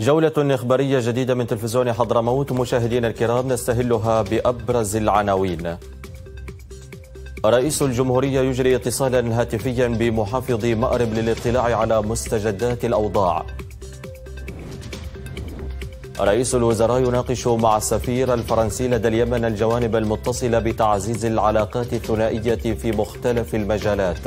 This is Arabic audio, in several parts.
جولة إخبارية جديدة من تلفزيون حضرموت مشاهدينا الكرام نستهلها بأبرز العناوين رئيس الجمهورية يجري اتصالا هاتفيا بمحافظ مأرب للاطلاع على مستجدات الأوضاع رئيس الوزراء يناقش مع السفير الفرنسي لدى اليمن الجوانب المتصلة بتعزيز العلاقات الثنائية في مختلف المجالات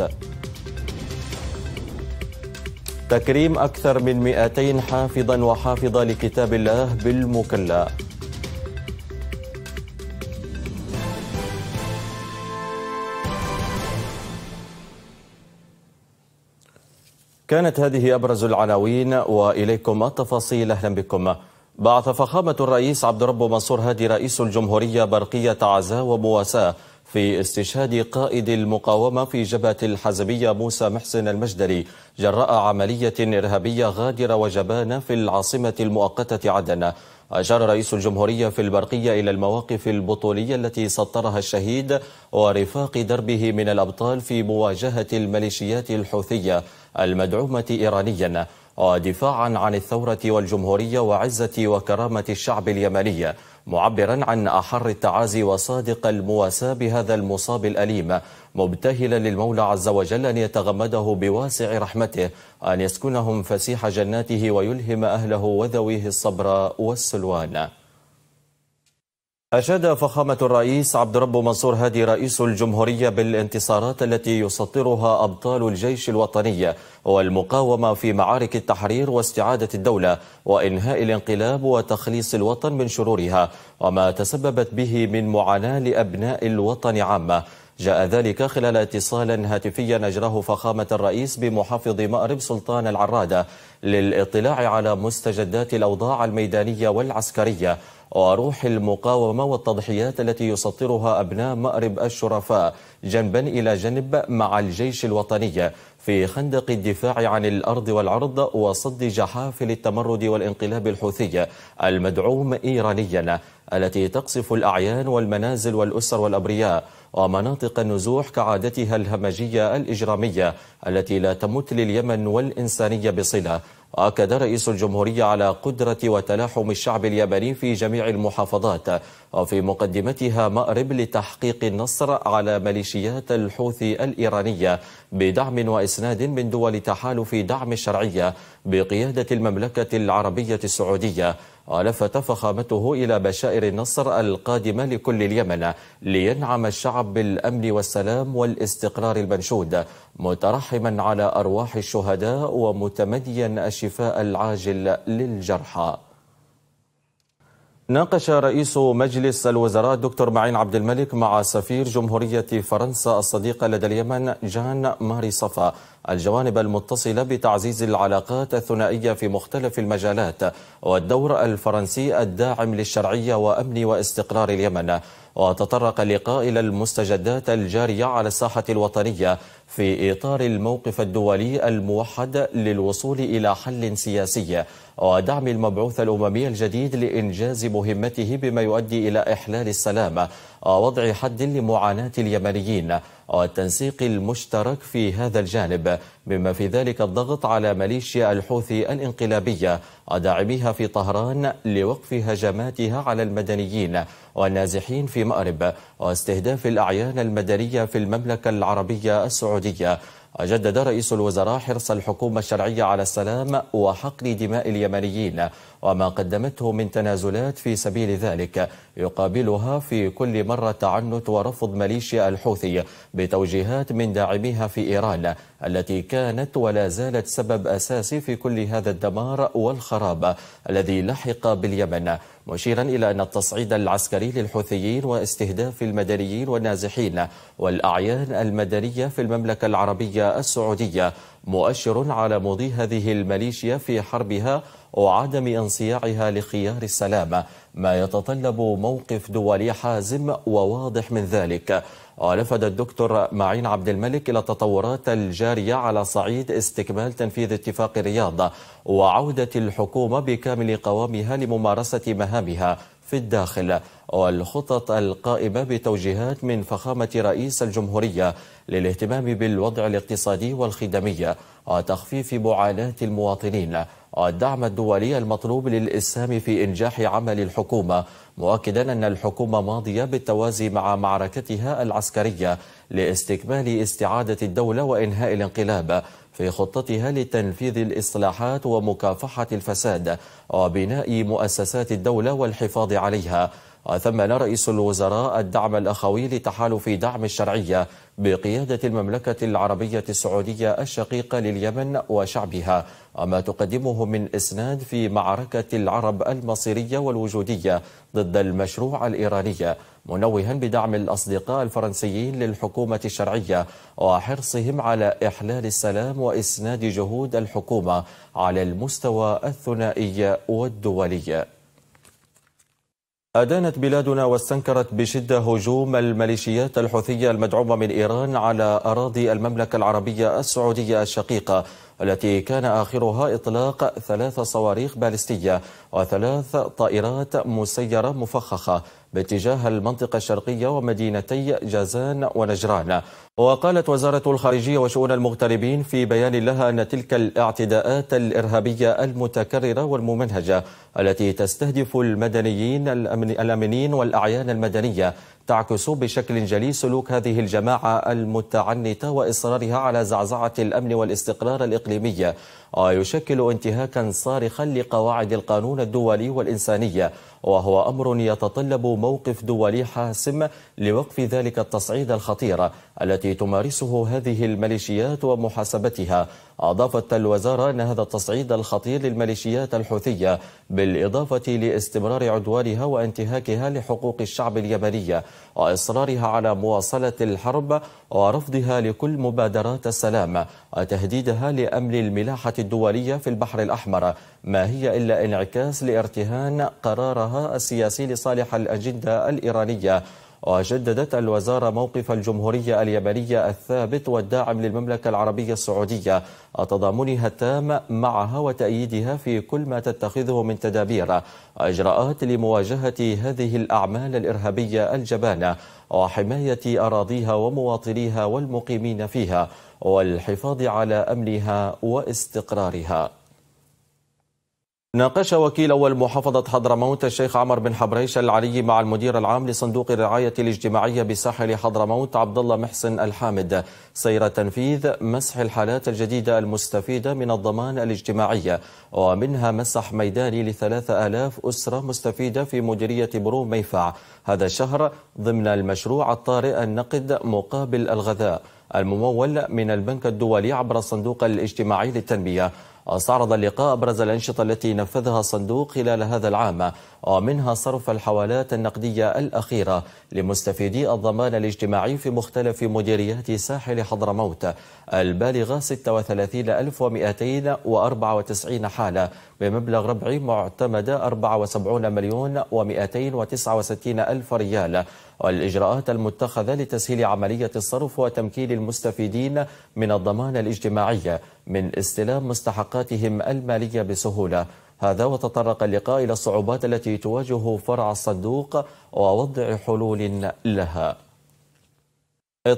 تكريم أكثر من 200 حافظا وحافظة لكتاب الله بالمكلا كانت هذه أبرز العناوين وإليكم التفاصيل أهلا بكم بعث فخامة الرئيس عبد الرب منصور هادي رئيس الجمهورية برقية عزاء ومواساة في استشهاد قائد المقاومة في جبهة الحزبية موسى محسن المجدري جراء عملية إرهابية غادرة وجبانة في العاصمة المؤقتة عدن أشار رئيس الجمهورية في البرقية إلى المواقف البطولية التي سطرها الشهيد ورفاق دربه من الأبطال في مواجهة الميليشيات الحوثية المدعومة إيرانياً ودفاعا عن الثورة والجمهورية وعزة وكرامة الشعب اليمني معبرا عن أحر التعازي وصادق المواساة بهذا المصاب الأليم مبتهلا للمولى عز وجل أن يتغمده بواسع رحمته أن يسكنهم فسيح جناته ويلهم أهله وذويه الصبر والسلوان أشاد فخامة الرئيس عبد رب منصور هادي رئيس الجمهورية بالانتصارات التي يسطرها أبطال الجيش الوطني والمقاومة في معارك التحرير واستعادة الدولة وإنهاء الانقلاب وتخليص الوطن من شرورها وما تسببت به من معاناة لأبناء الوطن عامة جاء ذلك خلال اتصال هاتفي أجراه فخامة الرئيس بمحافظ مأرب سلطان العرادة للاطلاع على مستجدات الأوضاع الميدانية والعسكرية وروح المقاومة والتضحيات التي يسطرها أبناء مأرب الشرفاء جنبا إلى جنب مع الجيش الوطني في خندق الدفاع عن الأرض والعرض وصد جحافل التمرد والانقلاب الحوثي المدعوم إيرانيا التي تقصف الأعيان والمنازل والأسر والأبرياء ومناطق النزوح كعادتها الهمجية الإجرامية التي لا تمت لليمن والإنسانية بصلة أكد رئيس الجمهورية على قدرة وتلاحم الشعب اليمني في جميع المحافظات وفي مقدمتها مأرب لتحقيق النصر على ميليشيات الحوثي الإيرانية بدعم وإسناد من دول تحالف دعم الشرعية بقيادة المملكة العربية السعودية ولفت فخامته إلى بشائر النصر القادمة لكل اليمن لينعم الشعب بالأمن والسلام والاستقرار المنشود مترحما على أرواح الشهداء ومتمديا الشفاء العاجل للجرحى ناقش رئيس مجلس الوزراء دكتور معين عبد الملك مع سفير جمهورية فرنسا الصديقة لدى اليمن جان ماري صفا الجوانب المتصلة بتعزيز العلاقات الثنائية في مختلف المجالات والدور الفرنسي الداعم للشرعية وأمن واستقرار اليمن وتطرق اللقاء إلى المستجدات الجارية على الساحة الوطنية في إطار الموقف الدولي الموحد للوصول إلى حل سياسي ودعم المبعوث الأممي الجديد لإنجاز مهمته بما يؤدي إلى إحلال السلام ووضع حد لمعاناة اليمنيين والتنسيق المشترك في هذا الجانب بما في ذلك الضغط على ميليشيا الحوثي الانقلابية وداعميها في طهران لوقف هجماتها على المدنيين والنازحين في مأرب واستهداف الأعيان المدنية في المملكة العربية السعودية أجدد رئيس الوزراء حرص الحكومة الشرعية على السلام وحقن دماء اليمنيين وما قدمته من تنازلات في سبيل ذلك يقابلها في كل مرة تعنت ورفض ميليشيا الحوثي بتوجيهات من داعميها في إيران التي كانت ولا زالت سبب أساسي في كل هذا الدمار والخراب الذي لحق باليمن مشيرا إلى أن التصعيد العسكري للحوثيين واستهداف المدنيين والنازحين والأعيان المدنية في المملكة العربية السعودية مؤشر على مضي هذه الميليشيا في حربها وعدم انصياعها لخيار السلام ما يتطلب موقف دولي حازم وواضح من ذلك ولفت الدكتور معين عبد الملك إلى التطورات الجارية على صعيد استكمال تنفيذ اتفاق الرياض وعودة الحكومة بكامل قوامها لممارسة مهامها في الداخل والخطط القائمة بتوجيهات من فخامة رئيس الجمهورية للاهتمام بالوضع الاقتصادي والخدمية وتخفيف معاناة المواطنين والدعم الدولي المطلوب للإسهام في إنجاح عمل الحكومة مؤكدا أن الحكومة ماضية بالتوازي مع معركتها العسكرية لاستكمال استعادة الدولة وإنهاء الانقلاب في خطتها لتنفيذ الإصلاحات ومكافحة الفساد وبناء مؤسسات الدولة والحفاظ عليها وثمن رئيس الوزراء الدعم الأخوي لتحالف دعم الشرعية بقيادة المملكة العربية السعودية الشقيقة لليمن وشعبها وما تقدمه من إسناد في معركة العرب المصيرية والوجودية ضد المشروع الإيراني منوها بدعم الأصدقاء الفرنسيين للحكومة الشرعية وحرصهم على إحلال السلام وإسناد جهود الحكومة على المستوى الثنائي والدولي أدانت بلادنا واستنكرت بشدة هجوم الميليشيات الحوثية المدعومة من إيران على أراضي المملكة العربية السعودية الشقيقة التي كان آخرها إطلاق ثلاث صواريخ بالستية وثلاث طائرات مسيرة مفخخة باتجاه المنطقة الشرقية ومدينتي جازان ونجران وقالت وزارة الخارجية وشؤون المغتربين في بيان لها أن تلك الاعتداءات الإرهابية المتكررة والممنهجة التي تستهدف المدنيين الأمنين والأعيان المدنية تعكس بشكل جلي سلوك هذه الجماعة المتعنتة وإصرارها على زعزعة الأمن والاستقرار الإقليمي ويشكل آه، انتهاكا صارخا لقواعد القانون الدولي والإنسانية وهو أمر يتطلب موقف دولي حاسم لوقف ذلك التصعيد الخطير التي تمارسه هذه الميليشيات ومحاسبتها أضافت الوزارة أن هذا التصعيد الخطير للميليشيات الحوثية بالإضافة لاستمرار عدوانها وانتهاكها لحقوق الشعب اليمنية وإصرارها على مواصلة الحرب ورفضها لكل مبادرات السلام وتهديدها لأمن الملاحة الدولية في البحر الأحمر ما هي إلا انعكاس لارتهان قرارها السياسي لصالح الأجندة الإيرانية وجددت الوزارة موقف الجمهورية اليمنية الثابت والداعم للمملكة العربية السعودية وتضامنها التام معها وتأييدها في كل ما تتخذه من تدابير وإجراءات لمواجهة هذه الأعمال الإرهابية الجبانة وحماية أراضيها ومواطنيها والمقيمين فيها والحفاظ على أمنها واستقرارها ناقش وكيل أول محافظة حضرموت الشيخ عمر بن حبريش العلي مع المدير العام لصندوق الرعاية الاجتماعية بساحل حضرموت عبد الله محسن الحامد سير تنفيذ مسح الحالات الجديدة المستفيدة من الضمان الاجتماعي ومنها مسح ميداني لثلاثة آلاف أسرة مستفيدة في مديرية برو ميفع هذا الشهر ضمن المشروع الطارئ النقد مقابل الغذاء الممول من البنك الدولي عبر الصندوق الاجتماعي للتنمية استعرض اللقاء أبرز الأنشطة التي نفذها الصندوق خلال هذا العام ومنها صرف الحوالات النقدية الأخيرة لمستفيدي الضمان الاجتماعي في مختلف مديريات ساحل حضرموت البالغة 36294 حالة بمبلغ ربعي معتمد 74 مليون و269 ألف ريال والإجراءات المتخذة لتسهيل عملية الصرف وتمكين المستفيدين من الضمان الاجتماعي من استلام مستحقاتهم المالية بسهولة هذا وتطرق اللقاء إلى الصعوبات التي تواجه فرع الصندوق ووضع حلول لها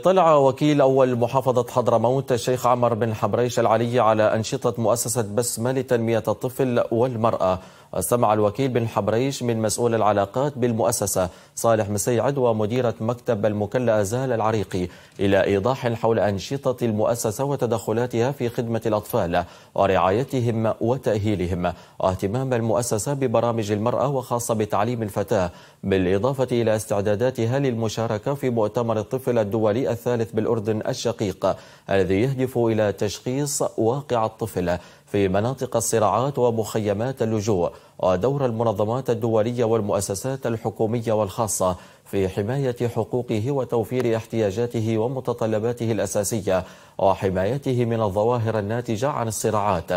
طلع وكيل أول محافظة حضرموت الشيخ عمر بن حبريش العلي على أنشطة مؤسسة بسمة لتنمية الطفل والمرأة استمع الوكيل بن حبريش من مسؤول العلاقات بالمؤسسة صالح مسيعد ومديرة مكتب المكلا زال العريقي إلى إيضاح حول أنشطة المؤسسة وتدخلاتها في خدمة الأطفال ورعايتهم وتأهيلهم واهتمام المؤسسة ببرامج المرأة وخاصة بتعليم الفتاة بالإضافة إلى استعداداتها للمشاركة في مؤتمر الطفل الدولي الدولي الثالث بالأردن الشقيق الذي يهدف إلى تشخيص واقع الطفل في مناطق الصراعات ومخيمات اللجوء ودور المنظمات الدولية والمؤسسات الحكومية والخاصة في حماية حقوقه وتوفير احتياجاته ومتطلباته الأساسية وحمايته من الظواهر الناتجة عن الصراعات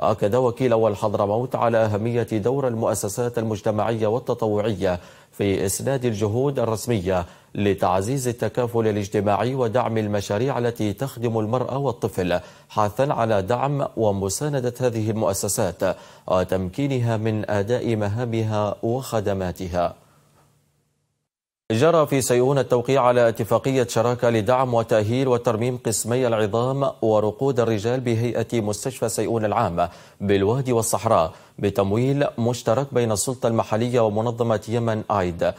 أكد وكيل والحضرموت على أهمية دور المؤسسات المجتمعية والتطوعية في إسناد الجهود الرسمية لتعزيز التكافل الاجتماعي ودعم المشاريع التي تخدم المرأة والطفل حثا على دعم ومساندة هذه المؤسسات وتمكينها من أداء مهامها وخدماتها جرى في سيئون التوقيع على اتفاقية شراكة لدعم وتأهيل وترميم قسمي العظام ورقود الرجال بهيئة مستشفى سيئون العام بالوادي والصحراء بتمويل مشترك بين السلطة المحلية ومنظمة يمن آيد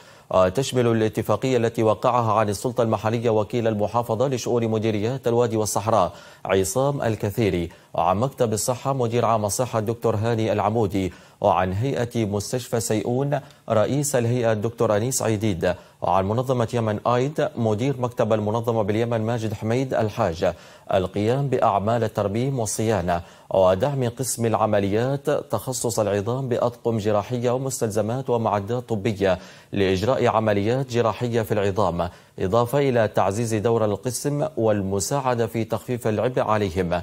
تشمل الاتفاقية التي وقعها عن السلطة المحلية وكيل المحافظة لشؤون مديريات الوادي والصحراء عصام الكثيري وعن مكتب الصحة مدير عام الصحة الدكتور هاني العمودي وعن هيئة مستشفى سيئون رئيس الهيئة الدكتور أنيس عيديد وعن منظمة يمن آيد مدير مكتب المنظمة باليمن ماجد حميد الحاج القيام بأعمال الترميم والصيانة ودعم قسم العمليات تخصص العظام بأطقم جراحية ومستلزمات ومعدات طبية لإجراء عمليات جراحية في العظام إضافة إلى تعزيز دور القسم والمساعدة في تخفيف العبء عليهم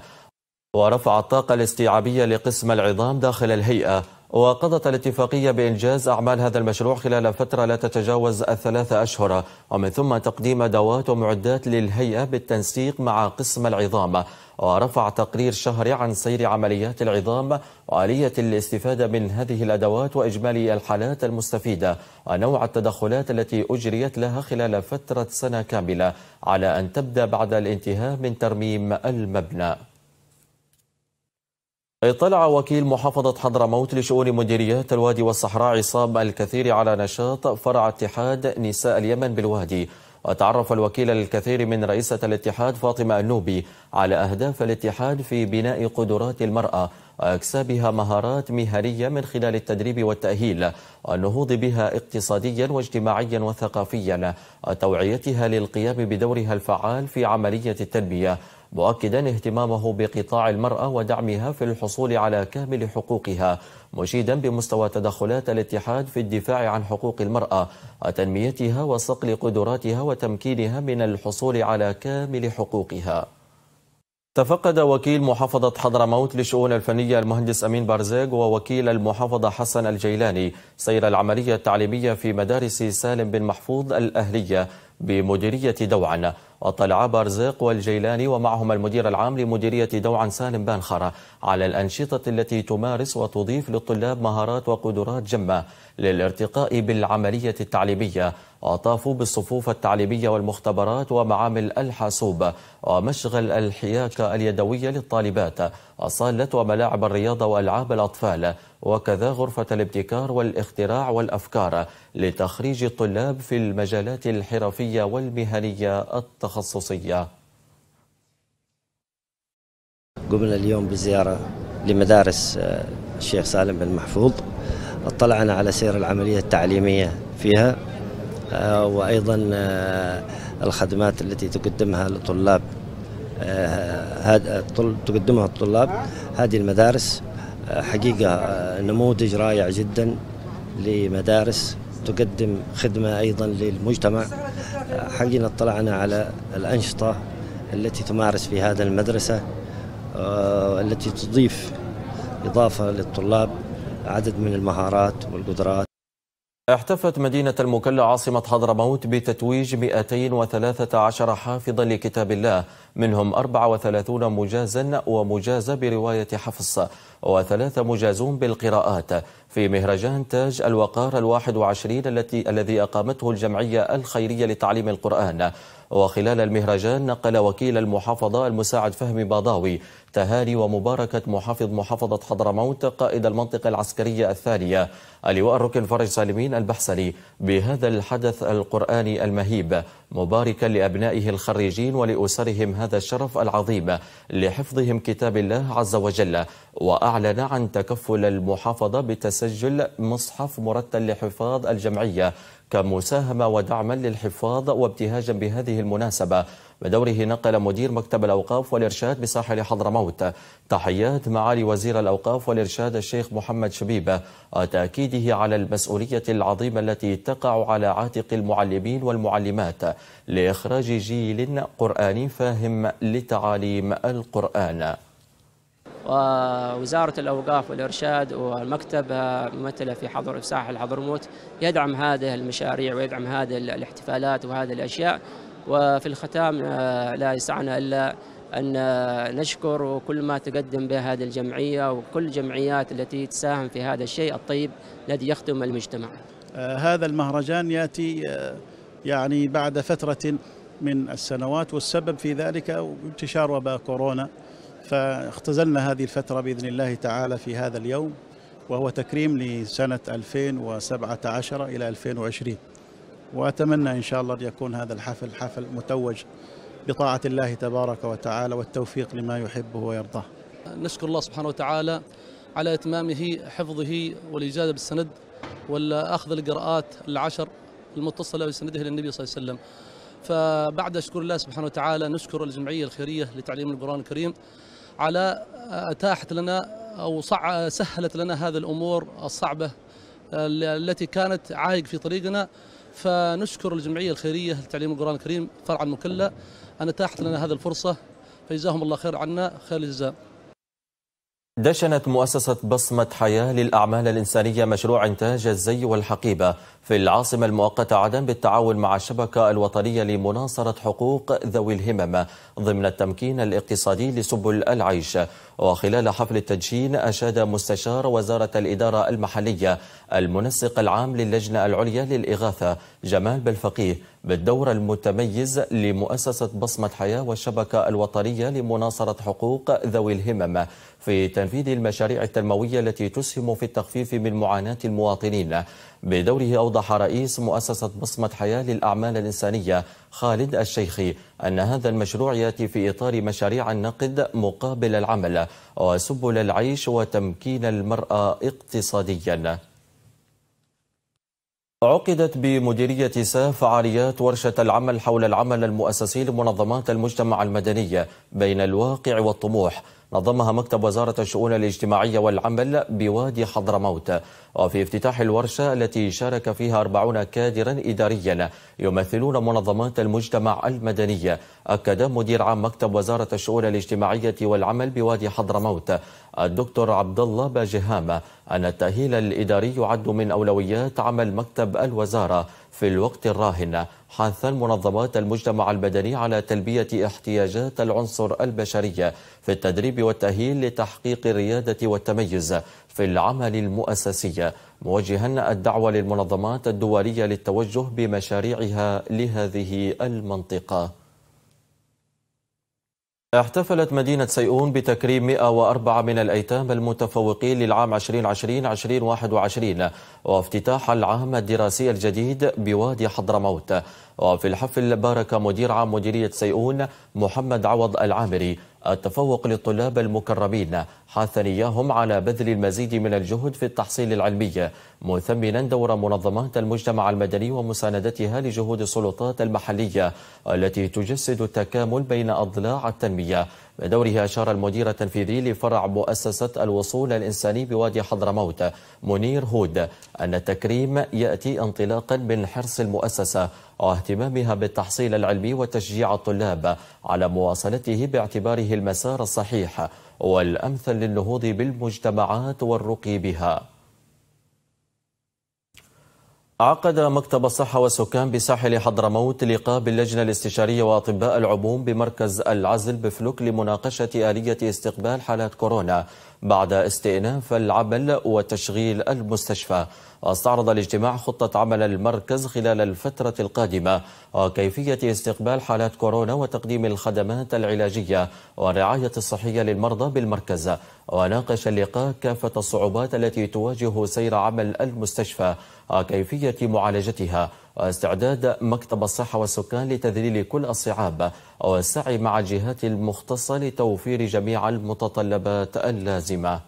ورفع الطاقة الاستيعابية لقسم العظام داخل الهيئة وقضت الاتفاقية بإنجاز أعمال هذا المشروع خلال فترة لا تتجاوز الثلاثة أشهر ومن ثم تقديم أدوات ومعدات للهيئة بالتنسيق مع قسم العظام ورفع تقرير شهري عن سير عمليات العظام وآلية الاستفادة من هذه الأدوات وإجمالي الحالات المستفيدة ونوع التدخلات التي أجريت لها خلال فترة سنة كاملة على أن تبدأ بعد الانتهاء من ترميم المبنى اطلع وكيل محافظة حضرموت لشؤون مديريات الوادي والصحراء عصام الكثير على نشاط فرع اتحاد نساء اليمن بالوادي وتعرف الوكيل الكثير من رئيسة الاتحاد فاطمة النوبي على أهداف الاتحاد في بناء قدرات المرأة وإكسابها مهارات مهنية من خلال التدريب والتأهيل والنهوض بها اقتصاديا واجتماعيا وثقافيا وتوعيتها للقيام بدورها الفعال في عملية التنمية مؤكدا اهتمامه بقطاع المرأة ودعمها في الحصول على كامل حقوقها مشيدا بمستوى تدخلات الاتحاد في الدفاع عن حقوق المرأة وتنميتها وصقل قدراتها وتمكينها من الحصول على كامل حقوقها تفقد وكيل محافظة حضرموت لشؤون الفنية المهندس أمين بارزيق ووكيل المحافظة حسن الجيلاني سير العملية التعليمية في مدارس سالم بن محفوظ الأهلية بمديرية دوعن وطلع بارزيق والجيلاني ومعهما المدير العام لمديرية دوعا سالم بانخرة على الأنشطة التي تمارس وتضيف للطلاب مهارات وقدرات جمة للارتقاء بالعملية التعليمية وطافوا بالصفوف التعليمية والمختبرات ومعامل الحاسوب ومشغل الحياكة اليدوية للطالبات اصاله وملاعب الرياضة وألعاب الأطفال وكذا غرفة الابتكار والاختراع والأفكار لتخريج الطلاب في المجالات الحرفية والمهنية التخصصية قمنا اليوم بزيارة لمدارس آه، الشيخ سالم بن محفوظ اطلعنا على سير العملية التعليمية فيها آه، وأيضا آه، الخدمات التي تقدمها لطلاب هذا آه، تقدمها الطلاب هذه المدارس آه، حقيقة آه، نموذج رائع جدا لمدارس تقدم خدمة أيضا للمجتمع حقيقة اطلعنا على الأنشطة التي تمارس في هذا المدرسة التي تضيف إضافة للطلاب عدد من المهارات والقدرات احتفت مدينة المكلا عاصمة حضرموت بتتويج 213 حافظا لكتاب الله منهم 34 مجازا ومجازة برواية حفص وثلاثة مجازون بالقراءات في مهرجان تاج الوقار الواحد وعشرين التي الذي أقامته الجمعية الخيرية لتعليم القرآن وخلال المهرجان نقل وكيل المحافظة المساعد فهمي باضاوي تهاني ومباركة محافظ محافظة حضرموت قائد المنطقة العسكرية الثانية اللواء الركن فرج سالمين البحسني بهذا الحدث القرآني المهيب مباركا لأبنائه الخريجين ولأسرهم هذا الشرف العظيم لحفظهم كتاب الله عز وجل وأعلن عن تكفل المحافظة بتسجل مصحف مرتل لحفاظ الجمعية كمساهمة ودعما للحفاظ وابتهاجا بهذه المناسبة بدوره نقل مدير مكتب الأوقاف والإرشاد بساحل حضرموت تحيات معالي وزير الأوقاف والإرشاد الشيخ محمد شبيبة تأكيده على المسؤولية العظيمة التي تقع على عاتق المعلمين والمعلمات لإخراج جيل قرآني فاهم لتعاليم القرآن وزارة الأوقاف والإرشاد والمكتب ممثلة في حضر في ساحل حضرموت يدعم هذه المشاريع ويدعم هذه الاحتفالات وهذه الأشياء وفي الختام آه، لا يسعنا إلا أن آه، نشكر كل ما تقدم به هذه الجمعية وكل الجمعيات التي تساهم في هذا الشيء الطيب الذي يخدم المجتمع آه، هذا المهرجان يأتي يعني بعد فترة من السنوات والسبب في ذلك انتشار وباء كورونا فاختزلنا هذه الفترة بإذن الله تعالى في هذا اليوم وهو تكريم لسنة 2017 إلى 2020 وأتمنى إن شاء الله أن يكون هذا الحفل حفل متوج بطاعة الله تبارك وتعالى والتوفيق لما يحبه ويرضاه نشكر الله سبحانه وتعالى على إتمامه حفظه والإجازة بالسند والأخذ القراءات العشر المتصلة بسنده للنبي صلى الله عليه وسلم فبعد شكر الله سبحانه وتعالى نشكر الجمعية الخيرية لتعليم القرآن الكريم على أتاحت لنا أو صع سهلت لنا هذه الأمور الصعبة التي كانت عائق في طريقنا فنشكر الجمعية الخيرية لتعليم القرآن الكريم فرع المكلة أن أتاحت لنا هذه الفرصة فجزاهم الله خير عنا خير الجزاء دشنت مؤسسة بصمة حياة للأعمال الإنسانية مشروع إنتاج الزي والحقيبة في العاصمة المؤقتة عدن بالتعاون مع الشبكة الوطنية لمناصرة حقوق ذوي الهمم ضمن التمكين الاقتصادي لسبل العيش وخلال حفل التدشين أشاد مستشار وزارة الإدارة المحلية المنسق العام للجنة العليا للإغاثة جمال بالفقيه بالدور المتميز لمؤسسة بصمة حياة والشبكة الوطنية لمناصرة حقوق ذوي الهمم في تنفيذ المشاريع التنموية التي تسهم في التخفيف من معاناة المواطنين بدوره أوضح رئيس مؤسسة بصمة حياة للأعمال الإنسانية خالد الشيخي أن هذا المشروع يأتي في إطار مشاريع النقد مقابل العمل وسبل العيش وتمكين المرأة اقتصادياً عقدت بمديرية ساف فعاليات ورشة العمل حول العمل المؤسسي لمنظمات المجتمع المدني بين الواقع والطموح نظمها مكتب وزارة الشؤون الاجتماعية والعمل بوادي حضرموت وفي افتتاح الورشة التي شارك فيها 40 كادرا إداريا يمثلون منظمات المجتمع المدني أكد مدير عام مكتب وزارة الشؤون الاجتماعية والعمل بوادي حضرموت الدكتور عبد الله باجهامة أن التأهيل الإداري يعد من أولويات عمل مكتب الوزارة في الوقت الراهن حثا منظمات المجتمع المدني على تلبية احتياجات العنصر البشري في التدريب والتأهيل لتحقيق الريادة والتميز في العمل المؤسسية موجها الدعوة للمنظمات الدولية للتوجه بمشاريعها لهذه المنطقة احتفلت مدينة سيئون بتكريم 104 من الأيتام المتفوقين للعام 2020-2021 وافتتاح العام الدراسي الجديد بوادي حضرموت وفي الحفل بارك مدير عام مديرية سيئون محمد عوض العامري التفوق للطلاب المكرمين حثا إياهم على بذل المزيد من الجهد في التحصيل العلمي مثمنا دور منظمات المجتمع المدني ومساندتها لجهود السلطات المحلية التي تجسد التكامل بين أضلاع التنمية بدوره أشار المدير التنفيذي لفرع مؤسسة الوصول الإنساني بوادي حضرموت منير هود أن التكريم يأتي انطلاقا من حرص المؤسسة واهتمامها بالتحصيل العلمي وتشجيع الطلاب على مواصلته باعتباره المسار الصحيح والأمثل للنهوض بالمجتمعات والرقي بها عقد مكتب الصحة والسكان بساحل حضرموت لقاء باللجنة الاستشارية وأطباء العموم بمركز العزل بفلوك لمناقشة آلية استقبال حالات كورونا بعد استئناف العمل وتشغيل المستشفى واستعرض الاجتماع خطة عمل المركز خلال الفترة القادمة وكيفية استقبال حالات كورونا وتقديم الخدمات العلاجية والرعاية الصحية للمرضى بالمركز وناقش اللقاء كافة الصعوبات التي تواجه سير عمل المستشفى وكيفية معالجتها واستعداد مكتب الصحة والسكان لتذليل كل الصعاب والسعي مع الجهات المختصة لتوفير جميع المتطلبات اللازمة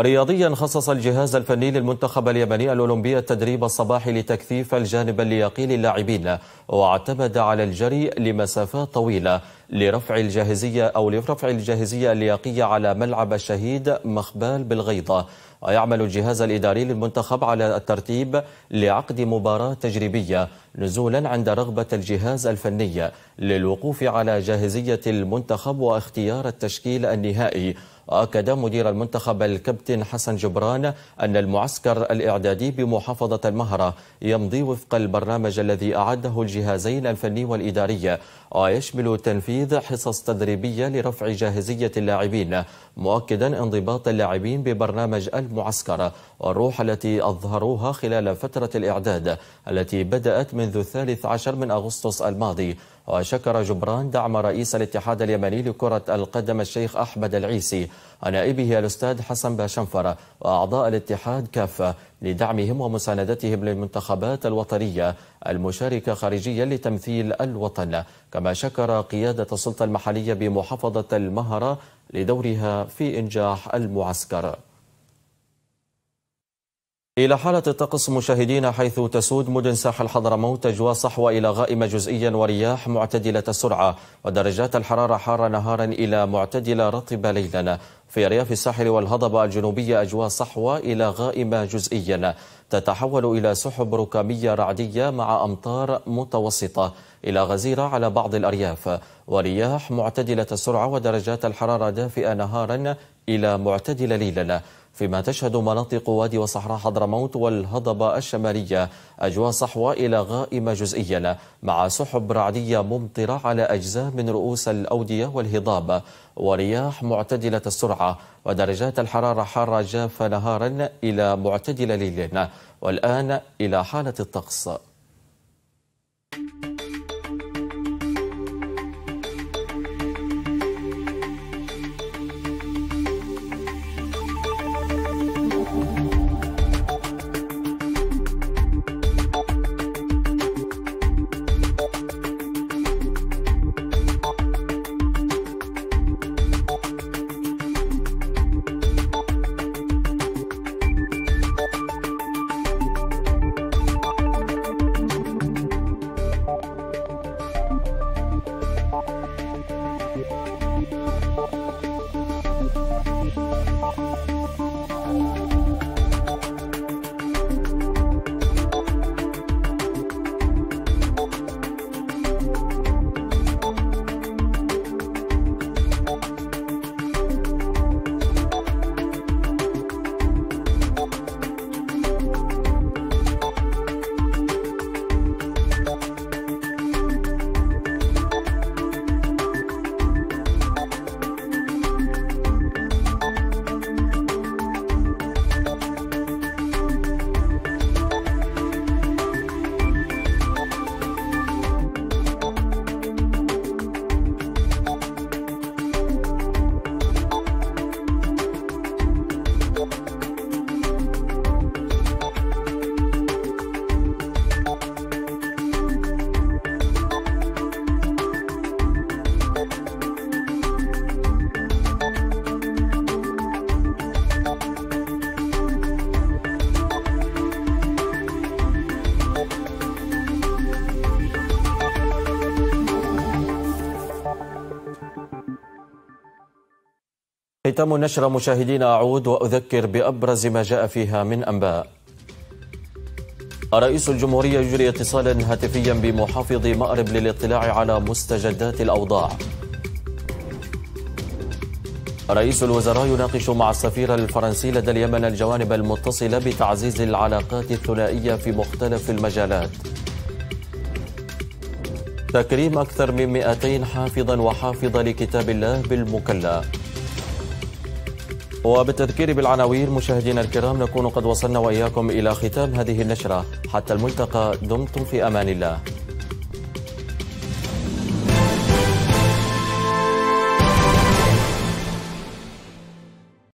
رياضيا خصص الجهاز الفني للمنتخب اليمني الأولمبي التدريب الصباحي لتكثيف الجانب اللياقي للاعبين واعتمد على الجري لمسافات طويلة لرفع الجاهزية أو لرفع الجاهزية اللياقية على ملعب الشهيد مخبال بالغيضة ويعمل الجهاز الإداري للمنتخب على الترتيب لعقد مباراة تجريبية نزولا عند رغبة الجهاز الفني للوقوف على جاهزية المنتخب واختيار التشكيل النهائي وأكد مدير المنتخب الكابتن حسن جبران أن المعسكر الإعدادي بمحافظة المهرة يمضي وفق البرنامج الذي أعده الجهازين الفني والإداري ويشمل تنفيذ حصص تدريبية لرفع جاهزية اللاعبين مؤكدا انضباط اللاعبين ببرنامج المعسكر والروح التي أظهروها خلال فترة الإعداد التي بدأت منذ الثالث عشر من أغسطس الماضي وشكر جبران دعم رئيس الاتحاد اليمني لكرة القدم الشيخ أحمد العيسي ونائبه الأستاذ حسن باشنفر وأعضاء الاتحاد كافة لدعمهم ومساندتهم للمنتخبات الوطنية المشاركة خارجيا لتمثيل الوطن كما شكر قيادة السلطة المحلية بمحافظة المهرة لدورها في إنجاح المعسكر إلى حالة الطقس مشاهدينا حيث تسود مدن ساحل حضرموت أجواء صحوة إلى غائمة جزئيا ورياح معتدلة السرعة ودرجات الحرارة حارة نهارا إلى معتدلة رطبة ليلا في أرياف الساحل والهضبة الجنوبية أجواء صحوة إلى غائمة جزئيا تتحول إلى سحب ركامية رعدية مع أمطار متوسطة إلى غزيرة على بعض الأرياف ورياح معتدلة السرعة ودرجات الحرارة دافئة نهارا إلى معتدلة ليلا فيما تشهد مناطق وادي وصحراء حضرموت والهضبة الشمالية أجواء صحوة إلى غائمة جزئيا مع سحب رعدية ممطرة على أجزاء من رؤوس الأودية والهضاب ورياح معتدلة السرعة ودرجات الحرارة حارة جافة نهارا إلى معتدلة ليلا والآن إلى حالة الطقس ختام النشر مشاهدينا أعود وأذكر بأبرز ما جاء فيها من أنباء رئيس الجمهورية يجري اتصالا هاتفيا بمحافظ مأرب للاطلاع على مستجدات الأوضاع رئيس الوزراء يناقش مع السفير الفرنسي لدى اليمن الجوانب المتصلة بتعزيز العلاقات الثنائية في مختلف المجالات تكريم أكثر من 200 حافظا وحافظة لكتاب الله بالمكلأ وبالتذكير بالعناوين مشاهدينا الكرام نكون قد وصلنا واياكم الى ختام هذه النشره حتى الملتقى دمتم في امان الله